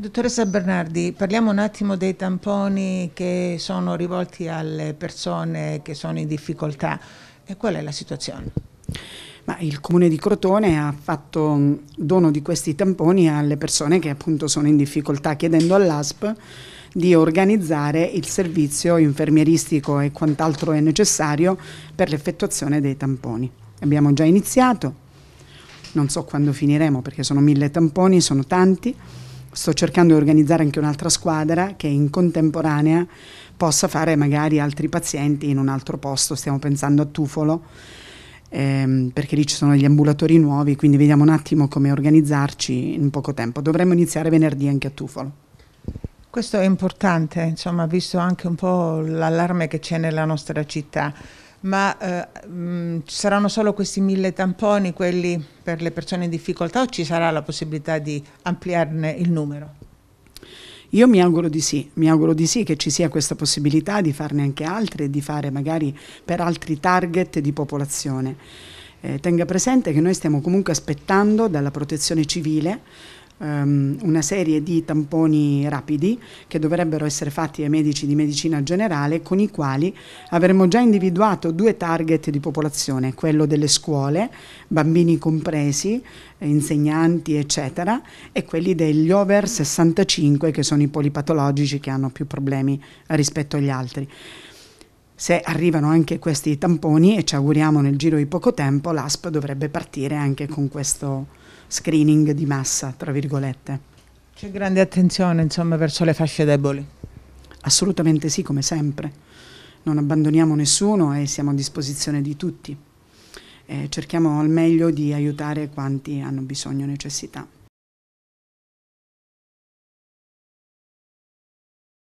Dottoressa Bernardi, parliamo un attimo dei tamponi che sono rivolti alle persone che sono in difficoltà. E qual è la situazione? Ma il comune di Crotone ha fatto mm, dono di questi tamponi alle persone che appunto sono in difficoltà, chiedendo all'ASP di organizzare il servizio infermieristico e quant'altro è necessario per l'effettuazione dei tamponi. Abbiamo già iniziato, non so quando finiremo perché sono mille tamponi, sono tanti sto cercando di organizzare anche un'altra squadra che in contemporanea possa fare magari altri pazienti in un altro posto, stiamo pensando a Tufolo, ehm, perché lì ci sono gli ambulatori nuovi, quindi vediamo un attimo come organizzarci in poco tempo. Dovremmo iniziare venerdì anche a Tufolo. Questo è importante, insomma, visto anche un po' l'allarme che c'è nella nostra città ma eh, mh, mm, saranno solo questi mille tamponi, quelli per le persone in difficoltà o ci sarà la possibilità di ampliarne il numero? Io mi auguro di sì, mi auguro di sì che ci sia questa possibilità di farne anche altri e di fare magari per altri target di popolazione. Eh, tenga presente che noi stiamo comunque aspettando dalla protezione civile um, una serie di tamponi rapidi che dovrebbero essere fatti ai medici di medicina generale con i quali avremmo già individuato due target di popolazione, quello delle scuole, bambini compresi, insegnanti eccetera e quelli degli over 65 che sono i polipatologici che hanno più problemi rispetto agli altri se arrivano anche questi tamponi e ci auguriamo nel giro di poco tempo, l'ASP dovrebbe partire anche con questo screening di massa, tra virgolette. C'è grande attenzione insomma verso le fasce deboli? Assolutamente sì, come sempre. Non abbandoniamo nessuno e siamo a disposizione di tutti. Eh, cerchiamo al meglio di aiutare quanti hanno bisogno e necessità.